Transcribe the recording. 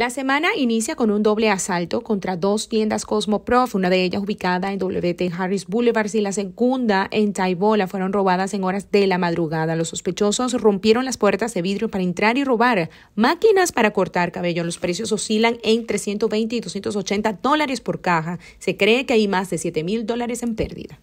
La semana inicia con un doble asalto contra dos tiendas Cosmoprof, una de ellas ubicada en WT Harris Boulevard y la segunda en Taibola. Fueron robadas en horas de la madrugada. Los sospechosos rompieron las puertas de vidrio para entrar y robar máquinas para cortar cabello. Los precios oscilan entre 120 y 280 dólares por caja. Se cree que hay más de 7 mil dólares en pérdida.